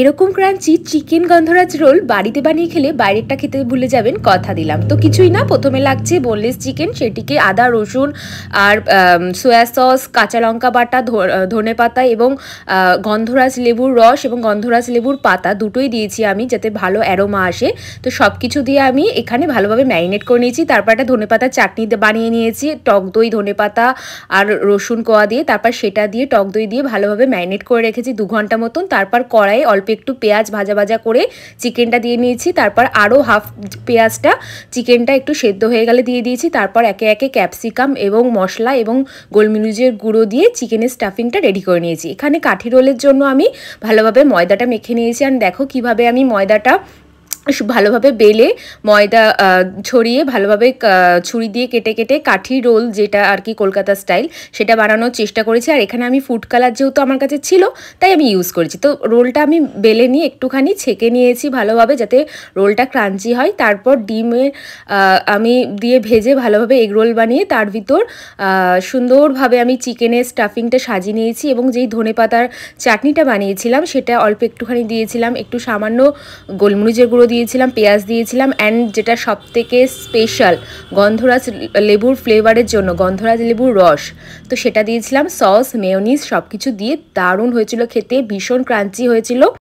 এরকম crunchy chicken গন্ধরাজ role বাড়িতে বানিয়ে খেলে বাইরেরটা খেতে ভুলে যাবেন কথা দিলাম তো কিছুই না প্রথমে লাগছে বোনলেস চিকেন সেটিকে আদা রসুন আর সোয়া সস কাঁচা লঙ্কা বাটা ধনে পাতা এবং গন্ধরাজ লেবুর রস এবং গন্ধরাজ লেবুর পাতা দুটোই দিয়েছি আমি যাতে ভালো অ্যারোমা আসে তো সব কিছু দিয়ে আমি এখানে ভালোভাবে ম্যারিনেট করে নিয়েছি তারপর একটা ধনে পাতা চাটনি বানিয়ে নিয়েছি টক দই ধনে পাতা আর রসুন কোয়া দিয়ে তারপর সেটা দিয়ে টক দই দিয়ে ভালোভাবে ম্যারিনেট করে রেখেছি দু ঘন্টা মতন তারপর কড়াই অল্প একটু পেঁয়াজ ভাজা ভাজা করে চিকেনটা দিয়ে নিয়েছি তারপর আরও হাফ পেঁয়াজটা চিকেনটা একটু সেদ্ধ হয়ে গেলে দিয়ে দিয়েছি তারপর একে একে ক্যাপসিকাম এবং মশলা এবং গোলমরিচের গুঁড়ো দিয়ে চিকেনের স্টাফিংটা রেডি করে নিয়েছি এখানে কাঠি রোলের জন্য আমি ভালোভাবে ময়দাটা মেখে নিয়েছি আর দেখো কিভাবে আমি ময়দাটা ভালোভাবে বেলে ময়দা ছড়িয়ে ভালোভাবে ছুরি দিয়ে কেটে কেটে কাঠি রোল যেটা আর কি কলকাতা স্টাইল সেটা বানানোর চেষ্টা করেছি আর এখানে আমি ফুড কালার যেহেতু আমার কাছে ছিল তাই আমি ইউজ করেছি তো রোলটা আমি বেলে নিয়ে একটুখানি ছেঁকে নিয়েছি ভালোভাবে যাতে রোলটা ক্রাঞ্চি হয় তারপর ডিমে আমি দিয়ে ভেজে ভালোভাবে এগ রোল বানিয়ে তার ভিতর সুন্দরভাবে আমি চিকেনের স্টাফিংটা সাজিয়ে নিয়েছি এবং যেই ধনে পাতার চাটনিটা বানিয়েছিলাম সেটা অল্প একটুখানি দিয়েছিলাম একটু সামান্য গোলমরিচের গুঁড়ো দিয়ে দিয়েছিলাম পেঁয়াজ দিয়েছিলাম অ্যান্ড যেটা সবথেকে স্পেশাল গন্ধরাজ লেবুর ফ্লেভারের জন্য গন্ধরাজ লেবুর রস তো সেটা দিয়েছিলাম সস মেয়নিস সব কিছু দিয়ে দারুণ হয়েছিল খেতে ভীষণ ক্রাঞ্চি হয়েছিল